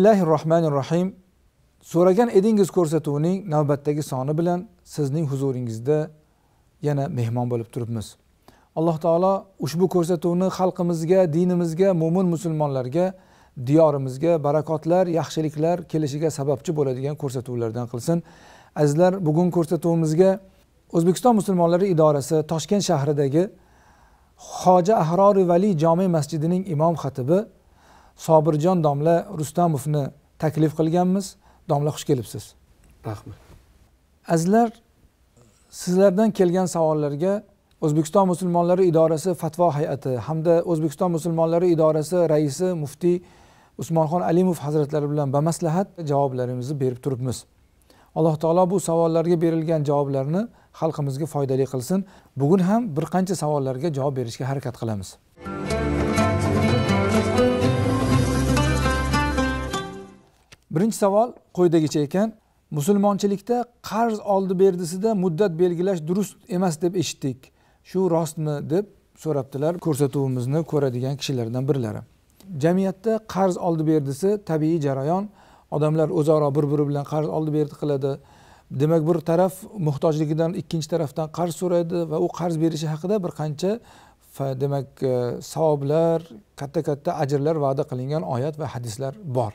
bismillahi rohmanir rohim so'ragan edingiz ko'rsatuvining navbatdagi soni bilan sizning huzuringizda yana mehmon bo'lib turibmiz alloh taolo ushbu ko'rsatuvni xalqimizga dinimizga mo'min musulmonlarga diyorimizga barakotlar yaxshiliklar kelishiga sababchi bo'ladigan ko'rsatuvlardan qilsin azizlar bugun ko'rsatuvimizga o'zbekiston musulmonlari idorasi toshkent shahridagi hoji ahrori valiy jome masjidining imom xatibi sobirjon domla rustamovni taklif qilganmiz domla xush kelibsiz rahmat azizlar sizlardan kelgan savollarga o'zbekiston musulmonlari idorasi fatvo hay'ati hamda o'zbekiston musulmonlari idorasi raisi muftiy usmonxon alimov hazratlari bilan bamaslahat javoblarimizni berib turibmiz alloh taolo bu savollarga berilgan javoblarni xalqimizga foydali qilsin bugun ham bir qancha savollarga javob berishga harakat qilamiz birinchi savol quyidagicha ekan musulmonchilikda qarz oldi berdisida muddat belgilash durust emas deb eshitdik shu rostmi deb so'rabdilar ko'rsatuvimizni ko'radigan kishilardan birlari jamiyatda qarz oldi berdisi tabiiy jarayon odamlar o'zaro bir biri bilan qarz oldi berdi qiladi demak bir taraf muhtojligidan ikkinchi tarafdan qarz so'raydi va u qarz berishi haqida bir qancha demak e, savoblar katta katta ajrlar va'da qilingan oyat va hadislar bor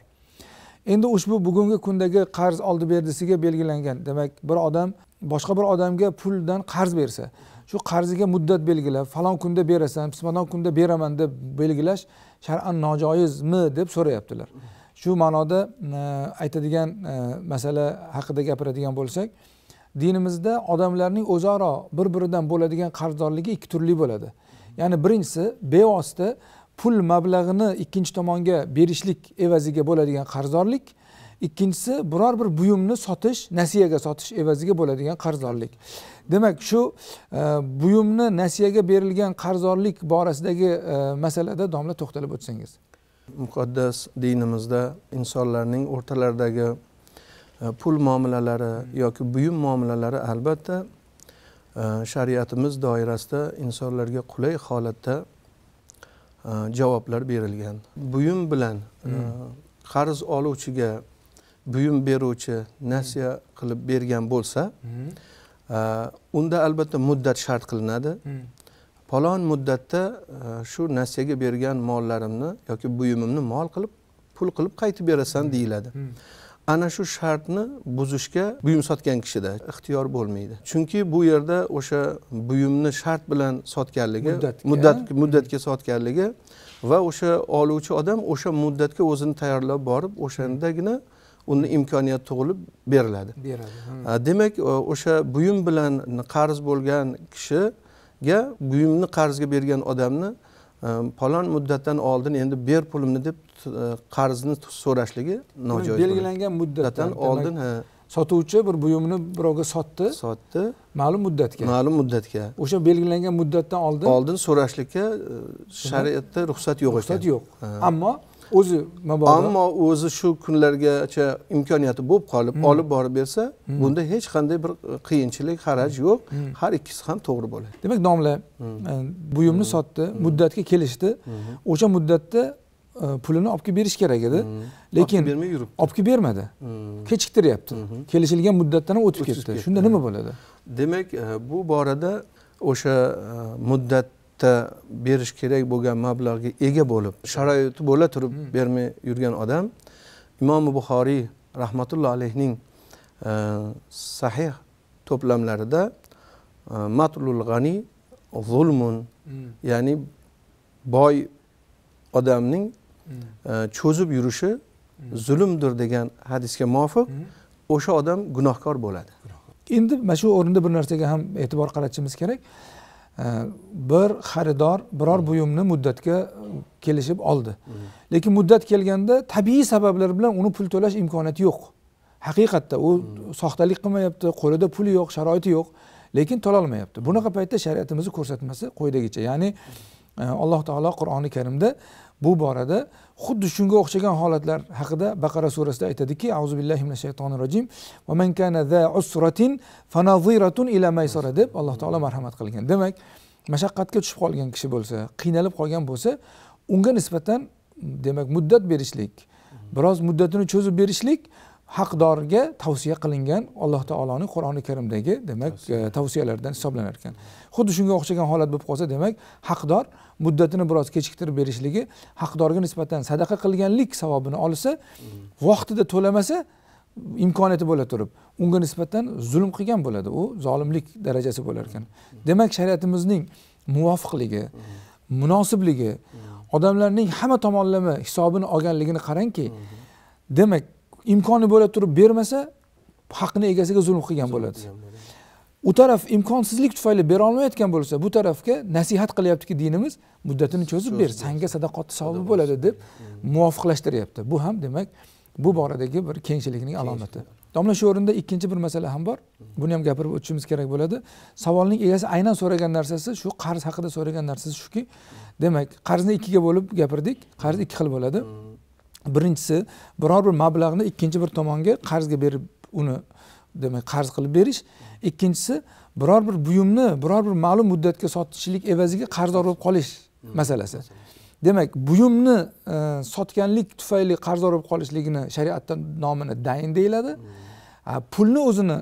endi ushbu bugungi kundagi qarz oldi berdisiga belgilangan demak bir odam boshqa bir odamga puldan qarz bersa shu qarziga muddat belgilab falon kunda berasan pismalon kunda beraman deb belgilash shar'an nojoizmi deb so'rayaptilar shu ma'noda e, aytadigan e, masala haqida gapiradigan bo'lsak dinimizda odamlarning o'zaro bir biridan bo'ladigan qarzdorligi ikki turli bo'ladi ya'ni birinchisi bevosita pul mablag'ini ikkinchi tomonga berishlik evaziga bo'ladigan qarzdorlik ikkinchisi biror bir buyumni sotish nasiyaga sotish evaziga bo'ladigan qarzdorlik demak shu e, buyumni nasiyaga berilgan qarzdorlik borasidagi e, masalada domla to'xtalib o'tsangiz muqaddas dinimizda insonlarning o'rtalaridagi e, pul muomalalari yoki buyum muomalalari albatta e, shariatimiz doirasida insonlarga qulay holatda E, javoblar berilgan buyum bilan e, hmm. qarz oluvchiga buyum beruvchi nasiya qilib bergan bo'lsa hmm. e, unda albatta muddat shart qilinadi hmm. falon muddatda shu nasiyaga bergan mollarimni yoki buyumimni mol qilib pul qilib qaytib berasan deyiladi ana shu shartni buzishga buyum sotgan kishida ixtiyor bo'lmaydi chunki bu yerda o'sha buyumni shart bilan sotganligi muddat muddatga sotganligi va o'sha oluvchi odam o'sha muddatga o'zini tayyorlab borib o'shandagina uni imkoniyat tug'ilib beriladi beradi demak o'sha buyum bilan qarz bo'lgan kishiga buyumni qarzga bergan odamni palon muddatdan oldin endi ber pulimni deb E, qarzni so'rashligi nojoiz belgilangan muddatdan oldin sotuvchi bir buyumni birovga sotdi sotdi ma'lum muddatga ma'lum muddatga o'sha belgilangan muddatdan oldin oldin so'rashlikka e, shariatda ruxsat yo'q ruxsat yo'q ammo o'zi mabodo ammo o'zi shu kunlargacha imkoniyati bo'lib qolib hmm. olib borib bersa hmm. bunda hech qanday bir qiyinchilik xaraj yo'q hmm. har ikkisi ham to'g'ri bo'ladi demak domla e, buyumni sotdi muddatga kelishdi o'sha muddatda E, pulini olib kelib berish kerak edi hmm. lekin olib bermay yuribdi olib kelib bermadi hmm. kechiktiryapti hmm kelishilgan muddatdan ham o'tib ketdi shunda nima bo'ladi demak e, bu borada o'sha e, muddatda berish kerak bo'lgan mablag'ga ega bo'lib sharoiti bo'la turib bermay yurgan odam imom buxoriy rahmatullohi alayhning sahih to'plamlarida matlul g'ani zulmun ya'ni boy odamning cho'zib yurishi zulmdir degan hadisga muvofiq o'sha odam gunohkor bo'ladi endi mana shu o'rinda bir narsaga ham e'tibor qaratishimiz kerak bir xaridor biror buyumni muddatga kelishib oldi lekin muddat kelganda tabiiy sabablar bilan uni pul to'lash imkoniyati yo'q haqiqatda u soxtalik qilmayapti qo'lida puli yo'q sharoiti yo'q lekin to'lolmayapti bunaqa paytda shariatimizni ko'rsatmasi quyidagicha ya'ni e, alloh taolo qur'oni karimda bu borada xuddi shunga o'xshagan holatlar haqida baqara surasida aytadiki azu billahi mina shaytonir rojim man kana za usratin ila deb alloh taolo marhamat qilgan demak mashaqqatga tushib qolgan kishi bo'lsa qiynalib qolgan bo'lsa unga nisbatan demak muddat berishlik biroz muddatini cho'zib berishlik haqdorga tavsiya qilingan alloh taoloning qur'oni karimdagi demak e, tavsiyalardan hisoblanar ekan xuddi shunga o'xshagan holat bo'lib qolsa demak haqdor muddatini biroz kechiktirib berishligi haqdorga nisbatan sadaqa qilganlik savobini olsa hmm. vaqtida to'lamasa imkoniyati bo'la turib unga nisbatan zulm qilgan bo'ladi u zolimlik darajasi bo'lar ekan hmm. demak shariatimizning muvofiqligi hmm. munosibligi odamlarning hamma tomonlama hisobini olganligini qarangki demak imkoni bo'la turib bermasa haqni egasiga zulm qilgan bo'ladi u taraf imkonsizlik tufayli bera olmayotgan bo'lsa bu tarafga nasihat qilyaptiki dinimiz muddatini cho'zib ber sanga sadoqatni savobi bo'ladi deb hmm. muvofiqlashtiryapti bu ham demak bu boradagi bir kengchilikning alomati domla shu o'rinda ikkinchi bir masala ham bor hmm. buni ham gapirib o'tishimiz kerak bo'ladi savolning egasi aynan so'ragan narsasi shu qarz haqida so'ragan narsasi shuki hmm. demak qarzni ikkiga bo'lib gapirdik qarz ikki xil bo'ladi birinchisi biror bir mablag'ni ikkinchi bir tomonga qarzga berib uni demak qarz qilib berish ikkinchisi biror bir buyumni biror bir ma'lum muddatga sotishlik evaziga qarzdor bo'lib qolish hmm, masalasi demak buyumni e, sotganlik tufayli qarzdor bo'lib qolishligini shariatda nomini dayn deyiladi hmm. pulni o'zini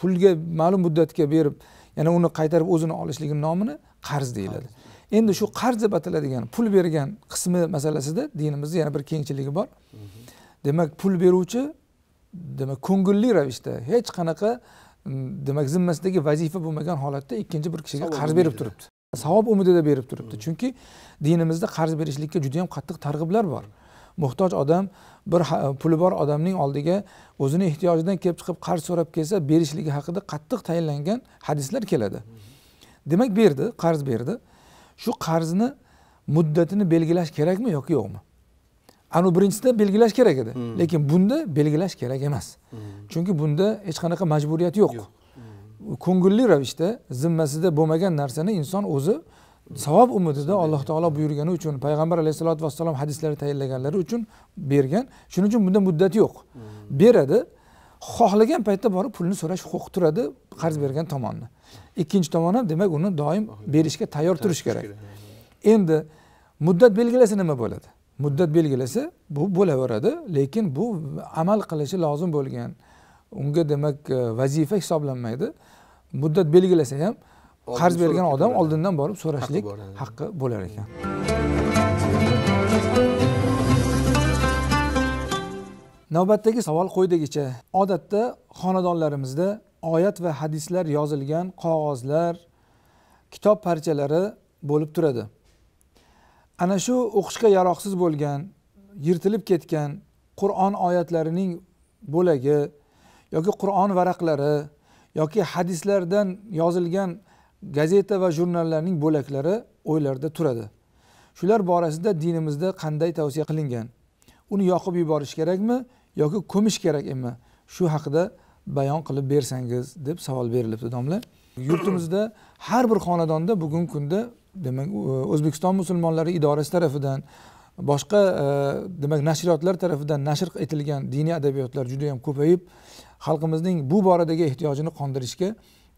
pulga ma'lum muddatga berib yana uni qaytarib o'zini olishligini nomini qarz deyiladi endi shu qarz deb ataladigan pul bergan qismi masalasida dinimizda yana bir kengchiligi bor demak pul beruvchi demak ko'ngilli ravishda hech qanaqa demak zimmasidagi vazifa bo'lmagan holatda ikkinchi bir kishiga qarz berib turibdi savob umidida berib turibdi chunki dinimizda qarz berishlikka juda yam qattiq targ'iblar bor muhtoj odam bir puli bor odamning oldiga o'zini ehtiyojidan kelib chiqib qarz so'rab kelsa berishligi haqida qattiq tayinlangan hadislar keladi demak berdi qarz berdi shu qarzni muddatini belgilash kerakmi yoki yo'qmi anavi birinchisida belgilash kerak edi hmm. lekin bunda belgilash kerak emas hmm. chunki bunda hech qanaqa majburiyat yo'q hmm. ko'ngilli ravishda zimmasida bo'lmagan narsani inson o'zi savob umidida alloh taolo buyurgani uchun payg'ambar alayhissalotu vassalom hadislari tayinlaganlari uchun bergan shuning uchun bunda muddat yo'q beradi xohlagan paytda borib pulni so'rash huquqi turadi qarz bergan tomonni ikkinchi tomon ham demak uni doim berishga tayyor turish kerak endi muddat belgilasa nima bo'ladi muddat belgilasa bu bo'laveradi lekin bu amal qilishi lozim bo'lgan unga demak e, vazifa hisoblanmaydi muddat belgilasa ham qarz bergan odam oldindan borib so'rashlik haqqi bo'lar ekan navbatdagi savol quyidagicha odatda xonadonlarimizda oyat va hadislar yozilgan qog'ozlar kitob parchalari bo'lib turadi ana shu o'qishga yaroqsiz bo'lgan yirtilib ketgan qur'on oyatlarining bo'lagi yoki qur'on varaqlari yoki hadislardan yozilgan gazeta va jurnallarning bo'laklari o'ylarda turadi shular borasida dinimizda qanday tavsiya qilingan uni yoqib yuborish kerakmi yoki ko'mish kerakmi shu haqida bayon qilib bersangiz deb savol berilibdi domla yurtimizda har bir xonadonda bugungi kunda demak o'zbekiston musulmonlari idorasi tarafidan boshqa e, demak nashriyotlar tarafidan nashr etilgan diniy adabiyotlar juda yam ko'payib xalqimizning bu boradagi ehtiyojini qondirishga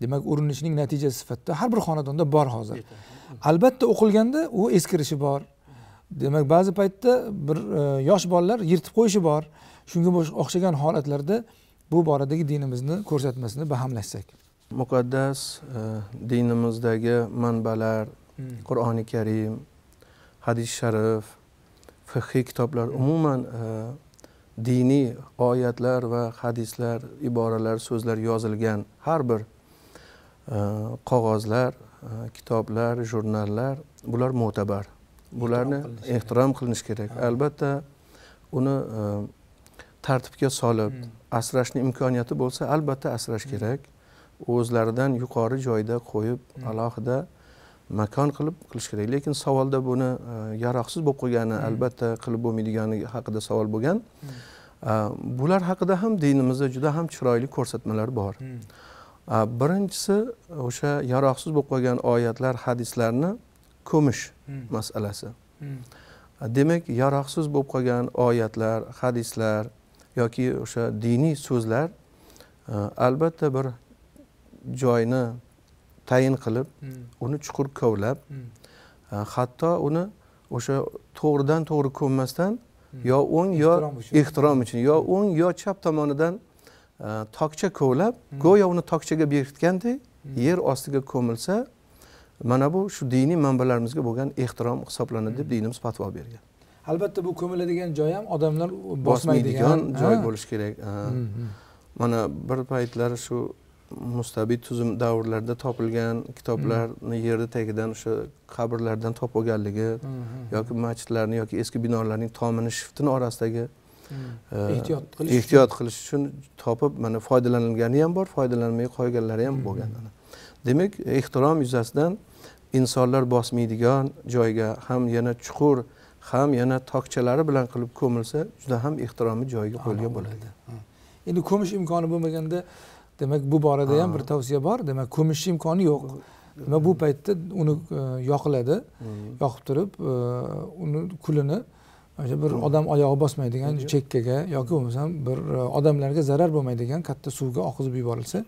demak urinishning natijasi sifatida har bir xonadonda bor hozir albatta o'qilganda u eskirishi bor demak ba'zi paytda bir e, yosh bolalar yirtib qo'yishi bor shunga o'xshagan holatlarda bu boradagi dinimizni ko'rsatmasini bahamlashsak muqaddas e, dinimizdagi manbalar hmm. qur'oni karim hadis sharif fihiy kitoblar hmm. umuman e, diniy oyatlar va hadislar iboralar so'zlar yozilgan har bir e, qog'ozlar kitoblar jurnallar bular mo'tabar bularni ehtirom qilinishi kerak albatta uni tartibga solib hmm. asrashni imkoniyati bo'lsa albatta asrash hmm. kerak o'zlaridan yuqori joyda qo'yib hmm. alohida makon qilib qilish kerak lekin savolda buni e, yaroqsiz bo'lib qolgani hmm. albatta qilib bo'lmaydigani haqida savol bo'lgan e, bular haqida ham dinimizda juda ham chiroyli ko'rsatmalar bor e, birinchisi o'sha yaroqsiz bo'lib qolgan oyatlar hadislarni ko'mish masalasi demak yaroqsiz bo'lib qolgan oyatlar hadislar yoki o'sha diniy so'zlar e, albatta bir joyni tayin qilib hmm. uni chuqur kovlab hmm. e, hatto uni o'sha to'g'ridan to'g'ri ko'mmasdan hmm. yo o'ng yo ehtirom uchun yo o'ng yo chap tomonidan e, tokcha kovlab go'yo uni tokchaga berkitgandek yer ostiga ko'milsa mana bu shu diniy manbalarimizga bo'lgan ehtirom hisoblanadi deb dinimiz fatvo bergan albatta bu ko'miladigan joy ham odamlar bosmaydigan joy bo'lishi kerak mana bir paytlar shu mustabid tuzum davrlarida topilgan kitoblarni yerni tagidan o'sha qabrlardan topib olganligi yoki masjidlarni yoki eski binolarning tomini shiftini orasidagi e, ehtiyot qilish ehtiyot qilish uchun topib mana foydalanilgani ham bor foydalanmay qolganlari ham bo'lgan demak ehtirom yuzasidan insonlar bosmaydigan joyga ham yana chuqur ham yana tokchalari bilan qilib ko'milsa juda ham ehtiromi joyiga qo'yilgan bo'ladi endi ko'mish imkoni bo'lmaganda demak bu borada ham bir tavsiya bor demak ko'mish imkoni yo'q nima bu paytda uni e, yoqiladi hmm. yoqib turib e, uni kulini o'sha bir hmm. odam oyog'i bosmaydigan chekkaga yoki bo'lmasam bir e, odamlarga zarar bo'lmaydigan katta suvga oqizib yuborilsa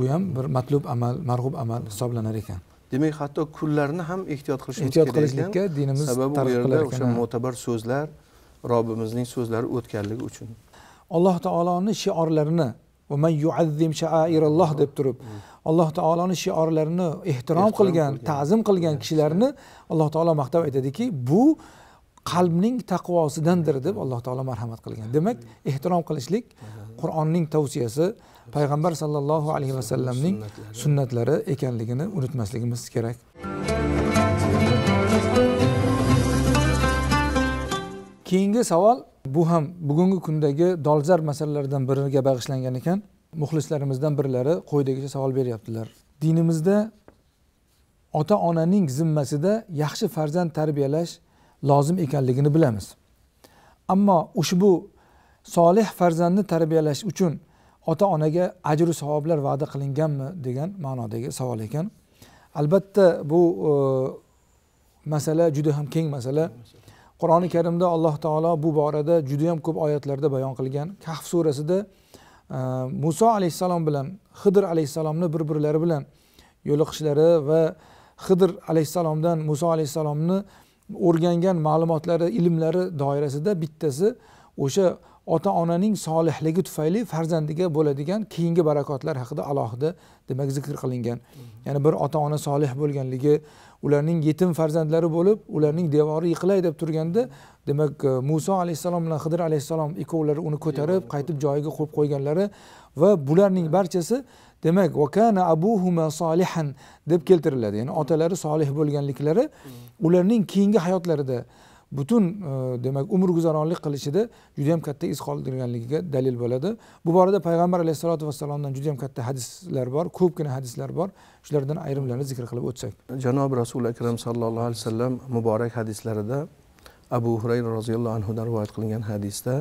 u ham bir matlub amal marg'ub amal hisoblanar ekan demak hatto kullarni ham ehtiyot qilishimiz ehtiyot qilishlikka dinimiz sababi bu yerda o'sha mo'tabar so'zlar robbimizning so'zlari o'tganligi uchun alloh taoloni shiorlarini man yuazzim shaairalloh deb turib alloh taoloni shiorlarini ehtirom qilgan ta'zim qilgan kishilarni alloh taolo maqtab aytadiki bu qalbning taqvosidandir deb alloh taolo marhamat qilgan demak ehtirom qilishlik qur'onning tavsiyasi payg'ambar sollallohu alayhi vasallamning sunnatlari ekanligini unutmasligimiz kerak keyingi savol bu ham bugungi kundagi dolzarb masalalardan biriga bag'ishlangan ekan muxlislarimizdan birlari quyidagicha savol beryaptilar dinimizda ota onaning zimmasida yaxshi farzand tarbiyalash lozim ekanligini bilamiz ammo ushbu solih farzandni tarbiyalash uchun ota onaga ajru savoblar va'da qilinganmi degan ma'nodagi savol ekan albatta bu e, masala juda ham keng masala qur'oni karimda alloh taolo bu borada juda ham ko'p oyatlarda bayon qilgan kahf surasida e, muso alayhissalom bilan hidr alayhissalomni bir birlari bilan yo'liqishlari va hidr alayhissalomdan muso alayhissalomni o'rgangan ma'lumotlari ilmlari doirasida bittasi o'sha ota onaning solihligi tufayli farzandiga bo'ladigan keyingi barakotlar haqida alohida demak zikr qilingan ya'ni bir ota ona solih bo'lganligi ularning yetim farzandlari bo'lib ularning devori yiqilay deb turganda demak e, muso alayhissalom bilan hidir alayhissalom ikkovlari uni ko'tarib qaytib joyiga qo'yib qo'yganlari va bularning barchasi demak vakana abuhuma solihan deb keltiriladi ya'ni otalari solih bo'lganliklari hmm. ularning keyingi hayotlarida butun e, demak umr guzaronlik qilishida juda yam katta iz qoldirganligiga dalil bo'ladi bu borada payg'ambar alayhissalotu vassalomdan juda katta hadislar bor ko'pgina hadislar bor shulardan ayrimlarini zikr qilib o'tsak janob rasuli akram sallallohu alayhi vasallam muborak hadislarida abu hurayra roziyallohu anhudan rivoyat qilingan hadisda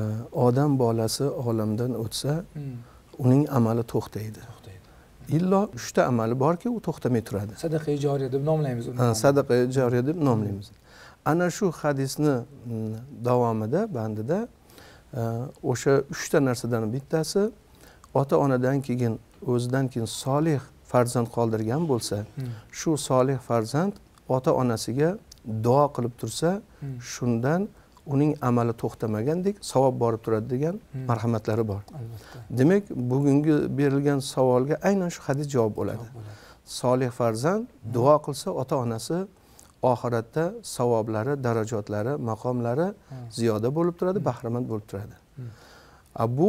e, odam bolasi olamdan o'tsa hmm. uning amali to'xtaydi hmm. illo uchta amali borki u to'xtamay turadi sadaqa joriya deb nomlaymiz uni sadaqa joriya deb nomlaymiz ana shu hadisni mm, davomida bandida e, o'sha uchta narsadan bittasi ota onadan keyin o'zidan keyin solih farzand qoldirgan bo'lsa hmm. shu solih farzand ota onasiga duo qilib tursa hmm. shundan uning amali to'xtamagandek savob borib turadi degan hmm. marhamatlari bor demak bugungi berilgan savolga aynan shu hadis javob bo'ladi solih farzand duo qilsa ota onasi oxiratda savoblari darajotlari maqomlari ziyoda bo'lib turadi hmm. bahramand bo'lib turadi hmm. bu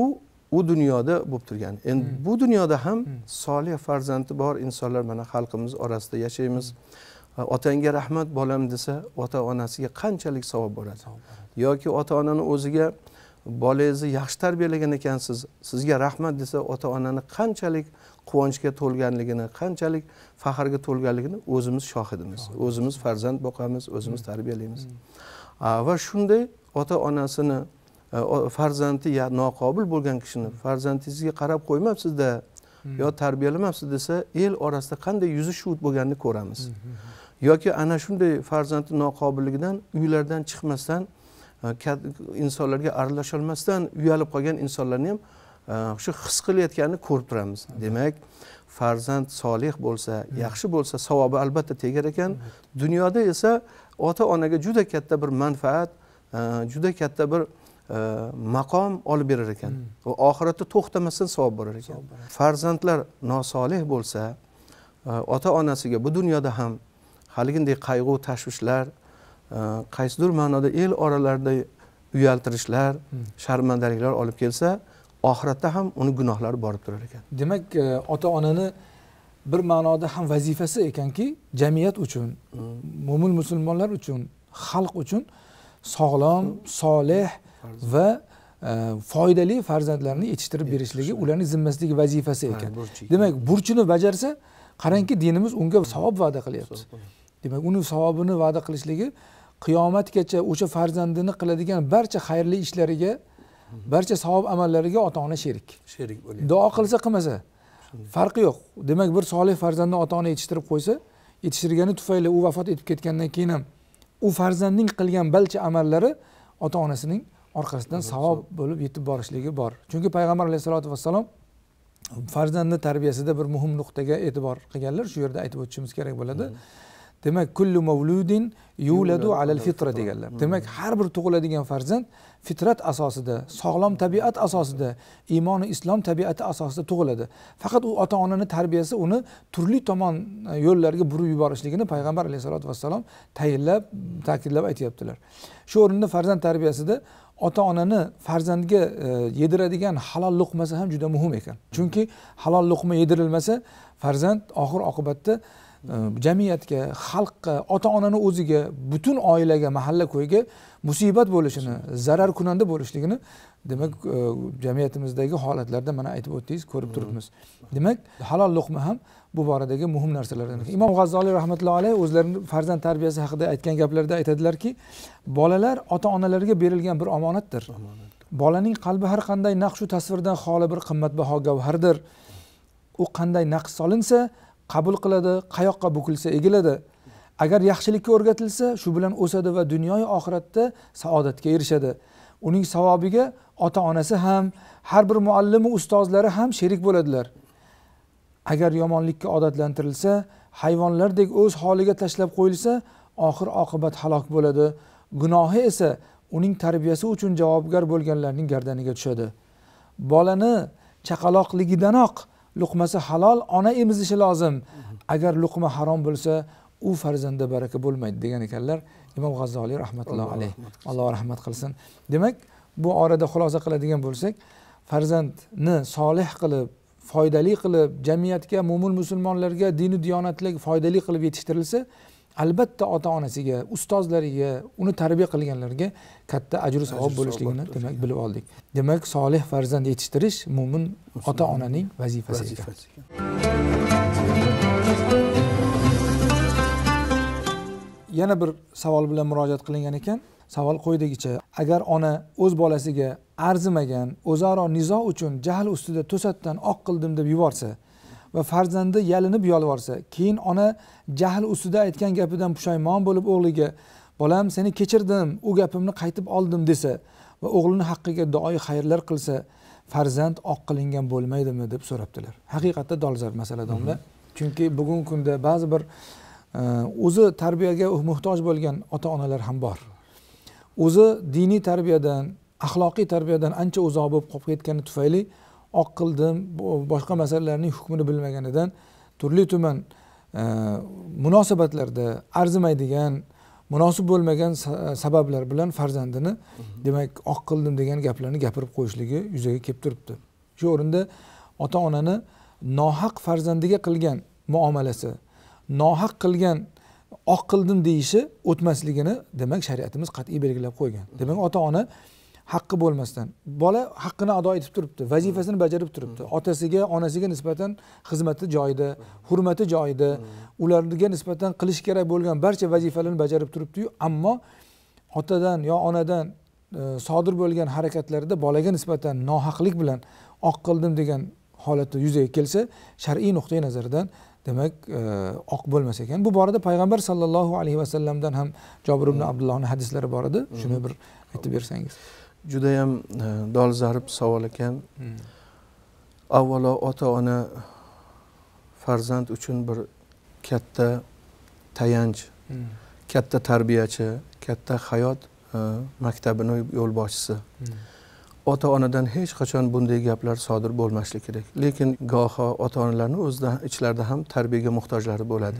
u dunyoda bo'lib turgan endi hmm. bu dunyoda ham solih farzandi bor insonlar mana xalqimiz orasida yashaymiz otangga rahmat bolam desa ota onasiga qanchalik savob bo'ladi yoki ota onani o'ziga bolangizni yaxshi tarbiyalagan ekansiz sizga rahmat desa ota onani qanchalik quvonchga to'lganligini qanchalik faxrga to'lganligini o'zimiz shohidimiz o'zimiz farzand boqamiz o'zimiz hmm. tarbiyalaymiz hmm. va shunday ota onasini e, farzandi noqobil bo'lgan kishini hmm. farzandingizga qarab qo'ymabsizda yo tarbiyalamabsiz desa el orasida qanday yuzi shuvut bo'lganini ko'ramiz yoki ana shunday farzandi noqobilligidan uylardan chiqmasdan e, insonlarga aralasholmasdan uyalib qolgan insonlarni ham shu his qilayotganini ko'rib turamiz demak farzand solih bo'lsa yaxshi bo'lsa savobi albatta tegar ekan dunyoda esa ota onaga juda katta bir manfaat e, juda katta bir e, maqom olib berar ekan va hmm. oxiratda to'xtamasdan savob borar ekan farzandlar nosolih bo'lsa e, ota onasiga bu dunyoda ham haliginday qayg'u tashvishlar qaysidir ma'noda el oralarida uyaltirishlar hmm. sharmandaliklar olib kelsa oxiratda ham uni gunohlari borib turar ekan demak e, ota onani bir ma'noda ham vazifasi ekanki jamiyat uchun mo'min musulmonlar uchun xalq uchun sog'lom solih va e, foydali farzandlarni yetishtirib berishligi ularni zimmasidagi vazifasi ekan demak burchini bajarsa qarangki hmm. dinimiz unga hmm. savob va'da qilyapti demak uni savobini va'da qilishligi qiyomatgacha o'sha farzandini qiladigan barcha xayrli ishlariga barcha savob amallariga ota ona sherik sherik bo'lgan duo qilsa qilmasa farqi yo'q demak bir solih farzandni ota ona yetishtirib qo'ysa yetishtirgani tufayli u vafot etib ketgandan keyin ham u farzandning qilgan barcha amallari ota onasining orqasidan savob bo'lib yetib borishligi bor chunki payg'ambar alayhissalotu vassalom farzandni tarbiyasida bir muhim nuqtaga e'tibor qilganlar shu yerda aytib o'tishimiz kerak bo'ladi hmm. demak kullu mavludin yuladu al fitra deganlar hmm. demak har bir tug'iladigan farzand fitrat asosida sog'lom tabiat asosida iymoni islom tabiati asosida tug'iladi faqat u ota onani tarbiyasi uni turli tomon e, yo'llarga burib yuborishligini payg'ambar alayhissalotu vassalom tayinlab ta'kidlab aytyaptilar shu o'rinda farzand tarbiyasida ota onani farzandga e, yediradigan halol luqmasi ham juda muhim ekan chunki hmm. halol luqma yedirilmasa farzand oxir oqibatda Э, jamiyatga xalqqa ota onani o'ziga butun oilaga mahalla ko'yga musibat bo'lishini zarar kunanda bo'lishligini demak e, jamiyatimizdagi holatlarda mana aytib o'tdingiz ko'rib turibmiz demak halol luqma ham bu boradagi muhim narsalardan imom g'azzoliy rahmatullohi alayhi o'zlarini farzand tarbiyasi haqida aytgan gaplarida aytadilarki bolalar ota onalarga berilgan bir omonatdir bolaning qalbi har qanday naqshu tasvirdan xoli bir qimmatbaho gavhardir u qanday naqsh solinsa qabul qiladi qayoqqa bukilsa egiladi agar yaxshilikka o'rgatilsa shu bilan o'sadi va dunyoyu oxiratda saodatga erishadi uning savobiga ota onasi ham har bir muallimi ustozlari ham sherik bo'ladilar agar yomonlikka odatlantirilsa hayvonlardek o'z holiga tashlab qo'yilsa oxir oqibat halok bo'ladi gunohi esa uning tarbiyasi uchun javobgar bo'lganlarning gardaniga tushadi bolani chaqaloqligidanoq luqmasi halol ona emizishi lozim agar luqma harom bo'lsa u farzandda baraka bo'lmaydi degan ekanlar imom g'azzoliy rahmatullohi alayh alloh rahmat qilsin demak bu orada xulosa qiladigan bo'lsak farzandni solih qilib foydali qilib jamiyatga mo'min musulmonlarga dini diyonatlik foydali qilib yetishtirilsa albatta ota onasiga ustozlariga uni tarbiya qilganlarga katta ajru savob bo'lishligini demak bilib oldik demak solih farzand yetishtirish mo'min ota onaning vazifasi ekan yana bir savol bilan murojaat qilingan ekan savol quyidagicha agar ona o'z bolasiga arzimagan o'zaro nizo uchun jahl ustida to'satdan oq qildim deb yuborsa va farzandi yalinib yolvorsa keyin ona jahl ustida aytgan gapidan pushaymon bo'lib o'g'liga bolam seni kechirdim u gapimni qaytib oldim desa va o'g'lini haqqiga doiy xayrlar qilsa farzand oq qilingan bo'lmaydimi deb so'rabdilar haqiqatda dolzarb masala domla mhm. chunki bugungi kunda ba'zi bir e, o'zi tarbiyaga muhtoj bo'lgan ota onalar ham bor o'zi diniy tarbiyadan axloqiy tarbiyadan ancha uzoq bo'lib qolib ketgani tufayli oq qildim boshqa masalalarning hukmini bilmaganidan turli tuman e, munosabatlarda arzimaydigan munosib bo'lmagan sabablar bilan farzandini mhm. demak oq qildim degan gaplarni gapirib qo'yishligi yuzaga kelib turibdi shu o'rinda ota onani nohaq farzandiga qilgan muomalasi nohaq qilgan oq qildim deyishi o'tmasligini demak shariatimiz qat'iy belgilab qo'ygan mhm. demak ota ona haqqi bo'lmasdan bola haqqini ado etib turibdi vazifasini bajarib turibdi hmm. otasiga onasiga nisbatan xizmati joyida hurmati joyida hmm. ularga nisbatan qilish kerak bo'lgan barcha vazifalarni bajarib turibdiyu ammo otadan yo onadan e, sodir bo'lgan harakatlarda bolaga nisbatan nohaqlik bilan oq qildim degan holatda yuzaga kelsa shar'iy nuqtai nazardan demak e, oq bo'lmas ekan bu borada payg'ambar sallallohu alayhi vasallamdan ham jobir ibn hmm. abdullohni hadislari bor edi shuni bir aytib bersangiz judayam e, dolzarb savol ekan hmm. avvalo ota ona farzand uchun bir katta tayanch hmm. katta tarbiyachi katta hayot e, maktabini yo'lboshchisi hmm. ota onadan hech qachon bunday gaplar sodir bo'lmasligi kerak lekin goho ota onalarni o'zida ichlarida ham tarbiyaga muhtojlari bo'ladi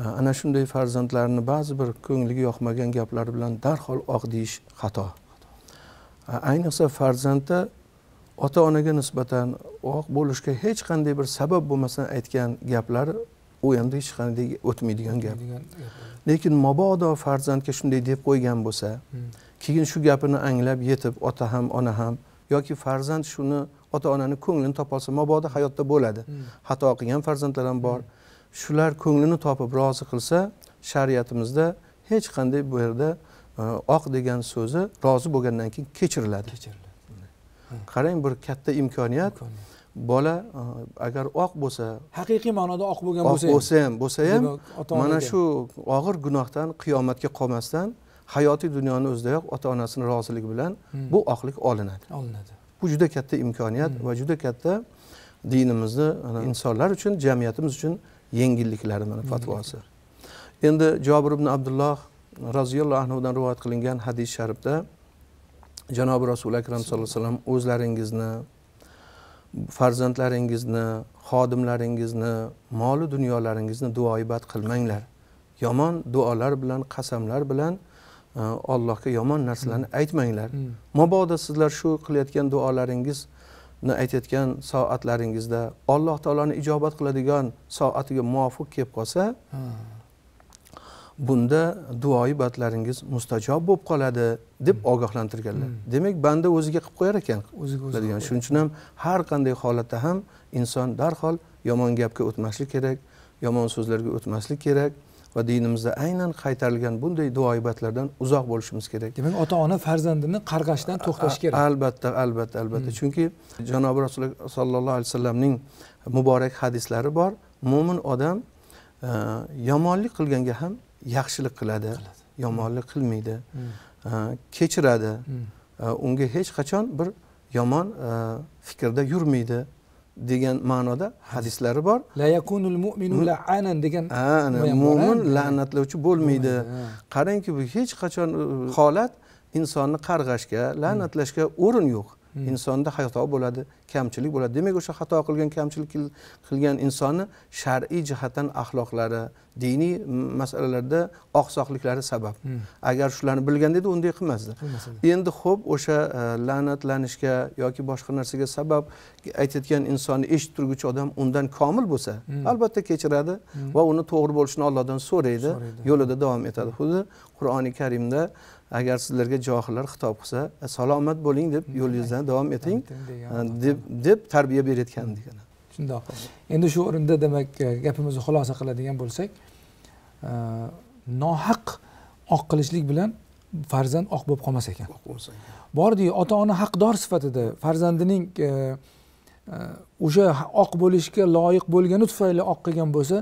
e, ana shunday farzandlarni ba'zi bir ko'ngliga yoqmagan gaplari bilan darhol oq deyish xato ayniqsa farzandda ota onaga nisbatan oq bo'lishga hech qanday bir sabab bo'lmasdan aytgan gaplar u endi hech qanday o'tmaydigan gap lekin mabodo farzandga shunday deb qo'ygan bo'lsa hmm. keyin shu gapini anglab yetib ota ham ona ham yoki farzand shuni ota onani ko'nglini topolsa mabodo hayotda bo'ladi hmm. xato qilgan farzandlar ham bor hmm. shular ko'nglini topib rozi qilsa shariatimizda hech qanday bu yerda oq degan so'zi rozi bo'lgandan keyin kechiriladi qarang bir katta imkoniyat bola agar oq bo'lsa haqiqiy ma'noda oq bo'lgan bo'lsa ham bo'lsa ham bo'lsa ham mana shu og'ir gunohdan qiyomatga qolmasdan hayotiy dunyoni o'zidayoq ota onasini roziligi bilan hmm. bu oqlik olinadi olinadi bu juda katta imkoniyat hmm. va juda katta dinimizni hmm. insonlar uchun jamiyatimiz uchun yengilliklari mana fatvosi endi jobir ibn abdulloh roziyallohu anhudan rivoyat qilingan hadis sharifda janobi rasuli akram sallallohu alayhi vasallam o'zlaringizni farzandlaringizni xodimlaringizni molu dunyolaringizni duoibat qilmanglar yomon duolar bilan qasamlar bilan ollohga e, yomon narsalarni hmm. aytmanglar hmm. mabodo sizlar shu qilayotgan duolaringizni aytayotgan soatlaringizda alloh taoloni ijobat qiladigan soatiga muvofiq kelib qolsa bunda duoyi batlaringiz mustajob bo'lib qoladi deb hmm. ogohlantirganlar hmm. demak banda o'ziga qilib qo'yar ekan o'ziga o'zi shuning uchun ham har qanday holatda ham inson darhol yomon gapga o'tmaslik kerak yomon so'zlarga o'tmaslik kerak va dinimizda aynan qaytarilgan bunday duoibatlardan uzoq bo'lishimiz kerak demak ota ona farzandini qarg'ashdan to'xtash kerak albatta albatta albatta hmm. chunki janobi rasululloh sollallohu alayhi vasallamning muborak hadislari bor mo'min odam e, yomonlik qilganga ham yaxshilik qiladi yomonlik hmm. qilmaydi hmm. E, kechiradi hmm. e, unga hech qachon bir yomon e, fikrda yurmaydi degan ma'noda hadislari bor la yakunul mu'minu la'anan degan mo'min la'natlovchi bo'lmaydi qarangki bu hech qachon holat insonni qarg'ashga la'natlashga o'rin yo'q Hmm. insonda xato bo'ladi kamchilik bo'ladi demak o'sha xato qilgan kamchilik qilgan insonni shar'iy jihatdan axloqlari diniy masalalarda oqsoqliklari sabab hmm. agar shularni bilganda edi unday qilmasdi endi ho'p o'sha e, la'natlanishga yoki boshqa narsaga sabab aytayotgan insonni eshitib turguchi odam undan komil bo'lsa hmm. albatta kechiradi va uni to'g'ri bo'lishini ollohdan so'raydi yo'lida davom etadi xuddi qur'oni karimda agar sizlarga johillar xitob qilsa e, salomat bo'ling deb yo'lingizdan davom eting e, deb deb tarbiya berayotgan degan shundoq endi shu o'rinda demak e, gapimizni xulosa qiladigan bo'lsak nohaq oq qilishlik bilan farzand oq bo'lib qolmas ekan bordiyu ota ona haqdor sifatida farzandining o'sha oq bo'lishga loyiq bo'lgani tufayli oq qilgan bo'lsa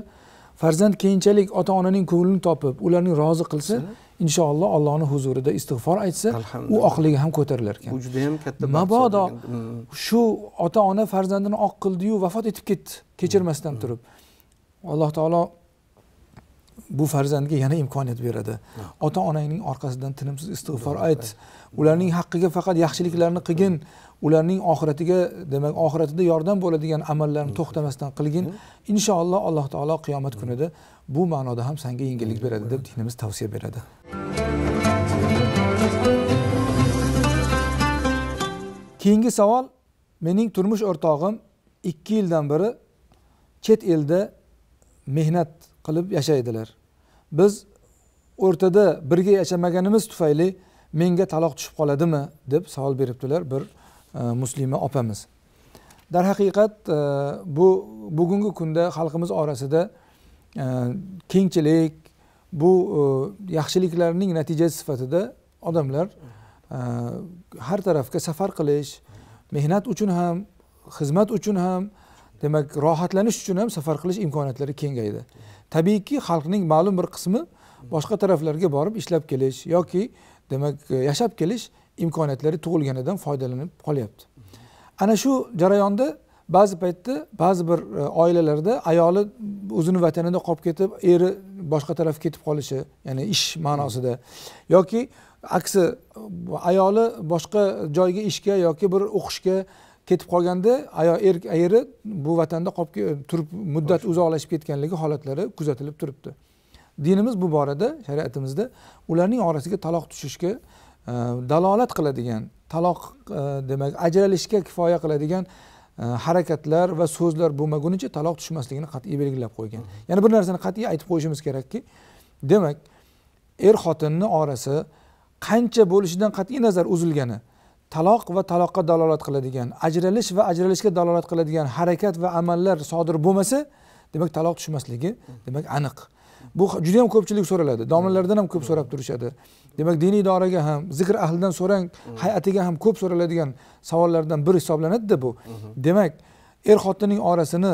farzand keyinchalik ota onaning ko'nglini topib ularni rozi qilsa inshaalloh allohni huzurida istig'for aytsa u oqligi ham ko'tarilar ekan bu juda ham katta mabodo mm. shu ota ona farzandini oq qildiyu vafot etib ketdi kechirmasdan mm. turib alloh taolo bu farzandga yana imkoniyat beradi mm. ota onangning orqasidan tinimsiz istig'for ayt ularning haqqiga faqat yaxshiliklarni qilgin ularning oxiratiga demak oxiratida yordam bo'ladigan amallarni to'xtamasdan qilgin inshaalloh alloh taolo qiyomat kunida bu ma'noda ham sanga yengillik beradi deb dinimiz tavsiya beradi keyingi savol mening turmush o'rtog'im ikki yildan beri chet elda mehnat qilib yashaydilar biz o'rtada birga yashamaganimiz tufayli menga taloq tushib qoladimi deb savol beribdilar bir e, muslima opamiz darhaqiqat e, bu bugungi kunda xalqimiz orasida e, kengchilik bu e, yaxshiliklarning natijasi sifatida odamlar e, har tarafga safar qilish mehnat uchun ham xizmat uchun ham demak rohatlanish uchun ham safar qilish imkoniyatlari kengaydi tabiiyki xalqning ma'lum bir qismi boshqa taraflarga borib ishlab kelish yoki demak e, yashab kelish imkoniyatlari tug'ilganidan foydalanib qolyapti ana shu jarayonda ba'zi paytda ba'zi bir e, oilalarda ayoli o'zini vatanida qolib ketib eri boshqa tarafga ketib qolishi ya'ni ish ma'nosida yoki aksi ayoli boshqa joyga ishga yoki bir o'qishga ketib qolganda er eri bu vatanda qolib turib muddat uzoqlashib ketganligi holatlari kuzatilib turibdi dinimiz bu borada shariatimizda ularning orasiga taloq tushishga e, dalolat qiladigan taloq e, demak ajralishga kifoya qiladigan Э, harakatlar va so'zlar bo'lmagunicha taloq tushmasligini qat'iy belgilab qo'ygan yana bir narsani qat'iy aytib qo'yishimiz kerakki demak er xotinni orasi qancha bo'lishidan qat'iy nazar uzilgani taloq va taloqqa dalolat qiladigan ajralish va ajralishga dalolat qiladigan harakat va amallar sodir bo'lmasa demak taloq tushmasligi demak aniq bu juda ham ko'pchilik so'raladi hmm. domlalardan ham ko'p hmm. so'rab turishadi demak diniy idoraga ham zikr ahlidan so'rang hmm. hay'atiga ham ko'p so'raladigan savollardan biri hisoblanadida bu demak er xotinning orasini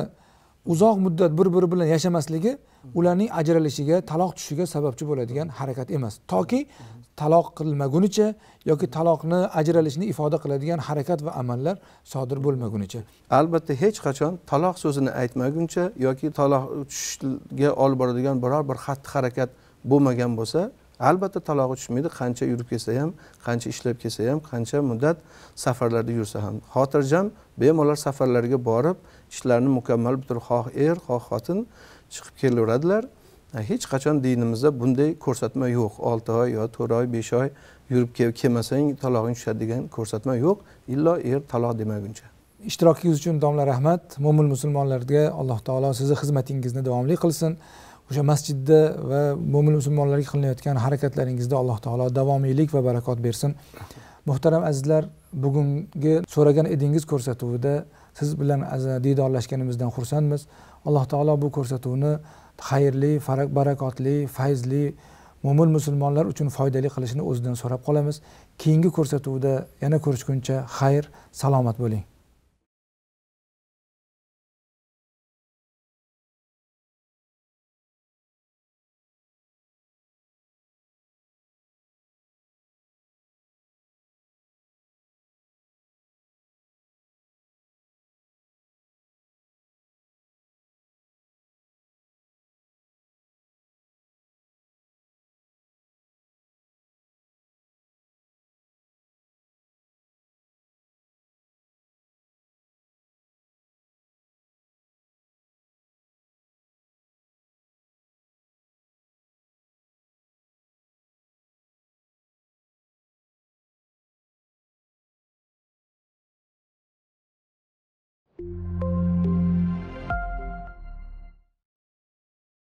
uzoq muddat bir biri bilan yashamasligi ularning ajralishiga taloq tushishiga sababchi bo'ladigan harakat emas toki taloq qilmagunicha yoki taloqni ajralishni ifoda qiladigan harakat va amallar sodir bo'lmagunicha albatta hech qachon taloq so'zini aytmaguncha yoki taloq tushishga olib boradigan biror bir xatti harakat bo'lmagan bo'lsa albatta talog'i tushmaydi qancha yurib kelsa ham qancha ishlab kelsa ham qancha muddat safarlarda yursa ham xotirjam bemalol safarlarga borib ishlarini mukammal bitirib xoh er xoh xotin chiqib kelaveradilar hech qachon dinimizda bunday ko'rsatma yo'q olti oy yo to'rt oy besh oy yurib kelmasang talog'ing tushadi degan ko'rsatma yo'q illo er taloq demaguncha ishtirokingiz uchun domla rahmat mo'min musulmonlarga alloh taolo sizni xizmatingizni davomli qilsin o'sha masjidda va mo'min musulmonlarga qilinayotgan harakatlaringizda alloh taolo davomiylik va barakot bersin muhtaram azizlar bugungi so'ragan edingiz ko'rsatuvida siz bilan diydorlashganimizdan xursandmiz alloh taolo bu ko'rsatuvni xayrli barakotli fayzli mo'min musulmonlar uchun foydali qilishini o'zidan so'rab qolamiz keyingi ko'rsatuvda yana ko'rishguncha xayr salomat bo'ling